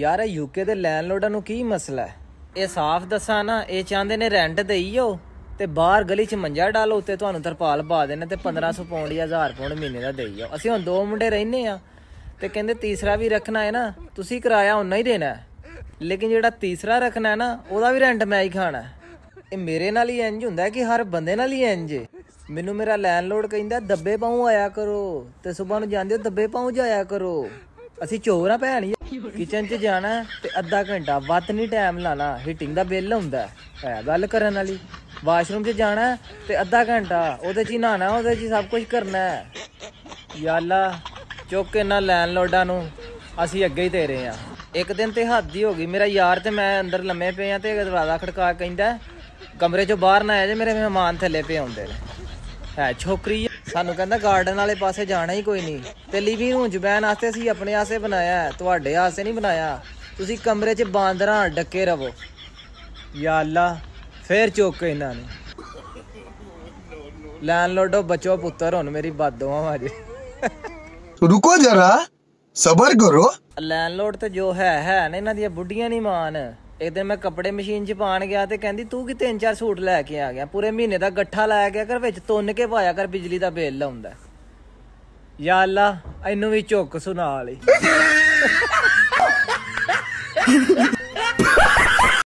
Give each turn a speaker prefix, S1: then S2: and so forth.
S1: ਯਾਰ ਇਹ ਯੂਕੇ ਦੇ ਲੈਂਡਲੋਰਡਾਂ ਨੂੰ ਕੀ ਮਸਲਾ ਹੈ ਇਹ ਸਾਫ਼ ਦੱਸਾਂ ਨਾ ਇਹ ਚਾਹੁੰਦੇ ਨੇ ਰੈਂਟ ਦੇਈਓ ਤੇ ਬਾਹਰ ਗਲੀ 'ਚ ਮੰਜਾ ਡਾਲੋ ਉੱਤੇ ਤੁਹਾਨੂੰ ਤਰਪਾਲ ਪਾ ਦੇਣਾ ਤੇ 1500 ਪੌਂਡ ਜਾਂ 1000 ਪੌਂਡ ਮਹੀਨੇ ਦਾ ਦੇਈਓ ਅਸੀਂ ਹੁਣ ਦੋ ਮੁੰਡੇ ਰਹਿੰਨੇ ਆ ਤੇ ਕਹਿੰਦੇ ਤੀਸਰਾ ਵੀ ਰੱਖਣਾ ਹੈ ਨਾ ਤੁਸੀਂ ਕਿਰਾਇਆ ਉਨਾ ਹੀ ਦੇਣਾ ਲੇਕਿਨ ਜਿਹੜਾ ਤੀਸਰਾ ਰੱਖਣਾ ਹੈ ਨਾ ਉਹਦਾ ਵੀ ਰੈਂਟ ਮੈਂ ਹੀ ਖਾਣਾ ਇਹ ਮੇਰੇ ਨਾਲ ਹੀ ਇੰਜ ਹੁੰਦਾ ਕਿ ਹਰ ਬੰਦੇ ਨਾਲ ਹੀ ਇੰਜ ਮੈਨੂੰ ਮੇਰਾ ਲੈਂਡਲੋਰਡ ਕਹਿੰਦਾ ਦੱਬੇ ਪਾਉ ਆਇਆ ਕਰੋ ਤੇ ਸਵੇਰ ਨੂੰ ਜਾਂਦੇ ਦੱਬੇ ਪਾਉ ਜਾਇਆ ਕਰੋ ਅਸੀਂ ਚੋਰ ਆ ਭੈਣ ਕਿਚਨ 'ਚ ਜਾਣਾ ਤੇ ਅੱਧਾ ਘੰਟਾ ਵੱਧ ਨਹੀਂ ਟਾਈਮ ਲਾਣਾ ਹੀਟਿੰਗ ਦਾ ਬਿੱਲ ਹੁੰਦਾ ਹੈ ਗੱਲ ਕਰਨ ਵਾਲੀ ਵਾਸ਼ਰੂਮ 'ਚ ਜਾਣਾ ਤੇ ਅੱਧਾ ਘੰਟਾ ਉਹਦੇ 'ਚ ਹੀ ਨਹਾਣਾ ਉਹਦੇ 'ਚ ਹੀ ਸਭ ਕੁਝ ਕਰਨਾ ਹੈ ਯਾਲਾ ਚੁੱਕ ਕੇ ਨਾ ਲੈਣ ਲੋਡਾਂ ਨੂੰ ਅਸੀਂ ਅੱਗੇ ਹੀ ਤੇਰੇ ਆ ਇੱਕ ਦਿਨ ਤੇ ਹੱਦ ਹੀ ਹੋ ਗਈ ਮੇਰਾ ਯਾਰ ਤੇ ਮੈਂ ਅੰਦਰ ਲੰਮੇ ਪਏ ਆ ਤੇ ਦਰਵਾਜ਼ਾ ਖੜਕਾ ਕਹਿੰਦਾ ਕਮਰੇ 'ਚੋਂ ਬਾਹਰ ਨਾ ਆਏ ਜੇ ਮੇਰੇ ਮਹਿਮਾਨ ਥੱਲੇ ਪਏ ਹੁੰਦੇ ਨੇ ਹੈ ਛੋਕਰੀ ਸਾਨੂੰ ਕਹਿੰਦਾ ਗਾਰਡਨ ਵਾਲੇ ਪਾਸੇ ਜਾਣਾ ਹੀ ਕੋਈ ਨਹੀਂ ਤੇ ਲਿਵਿੰਗ ਰੂਮ ਜਬੈਨ ਆਸਤੇ ਅਸੀਂ ਆਪਣੇ ਆਸੇ ਬਣਾਇਆ ਤੁਹਾਡੇ ਆਸੇ ਨਹੀਂ ਬਣਾਇਆ ਤੁਸੀਂ ਕਮਰੇ 'ਚ ਬਾਂਦਰਾਂ ਡੱਕੇ ਰਵੋ
S2: ਯਾ ਅੱਲਾ ਫੇਰ ਚੁੱਕ
S1: ਇਹਨਾਂ ਨੇ ਲੈਂਡਲੋਡੋ ਬਚੋ ਪੁੱਤਰ ਹੁਣ ਮੇਰੀ ਬਾਦੋਆ ਵਾਜੇ
S3: ਰੁਕੋ ਜਰਾ ਸਬਰ ਕਰੋ
S1: ਲੈਂਡਲੋਡ ਤੇ ਜੋ ਹੈ ਹੈ ਨਾ ਇਹਨਾਂ ਦੀਆਂ ਬੁੱਢੀਆਂ ਨਹੀਂ ਮਾਨ ਇੱਕ ਦਿਨ ਮੈਂ ਕੱਪੜੇ ਮਸ਼ੀਨ 'ਚ ਪਾਣ ਗਿਆ ਤੇ ਕਹਿੰਦੀ ਤੂੰ ਕਿ ਤਿੰਨ ਚਾਰ ਸੂਟ ਲੈ ਕੇ ਆ ਗਿਆ ਪੂਰੇ ਮਹੀਨੇ ਦਾ ਗੱਠਾ ਲਾਇਆ ਗਿਆ ਕਰ ਵਿੱਚ ਤੁੰਨ ਕੇ ਪਾਇਆ ਕਰ ਬਿਜਲੀ ਦਾ ਬਿੱਲ ਲਾਉਂਦਾ
S2: ਯਾ ਅੱਲਾ ਇਹਨੂੰ ਵੀ ਝੁੱਕ ਸੁਣਾ ਲਈ